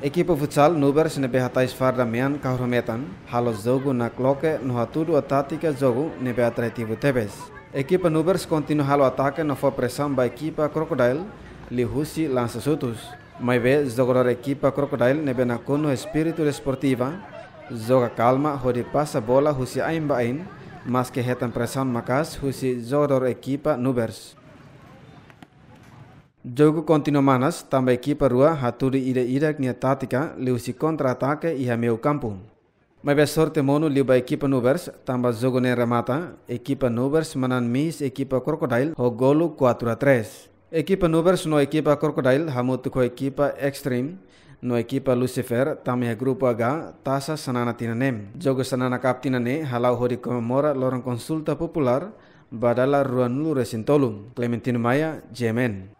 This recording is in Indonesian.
Equipa futsal Nuber nebe hatais farda mian kahrometan halos zogu na cloque no atudo zogu jogo nebe atrativo tebes. Equipa Nubers continua halo atake no foi ba equipa Crocodile Lihusi lança sutus. Mas vez jogador equipa Crocodile nebe na cono espírito esportiva joga calma hori passa bola husi aimba ain, aim mas que retan husi zogoror equipa Nubers. Jogo continuo manas também equipa rua haturi ida ida nia tática liusi contra-ataque e meu campo. Mas sorte mono liu ekipa Nubers tamba jogo ne remata ekipa Nubers manan mis ekipa krokodil ho golu 4 a 3. Equipa Nubers no ekipa krokodil hamutu ko ekipa ekstrim no ekipa Lucifer tam he grupo aga tasa sanana tinanem. Jogo sanana ne halau hori comemora lorong konsulta popular badala ruanulu resintolum. Clementino Maya, Jemen.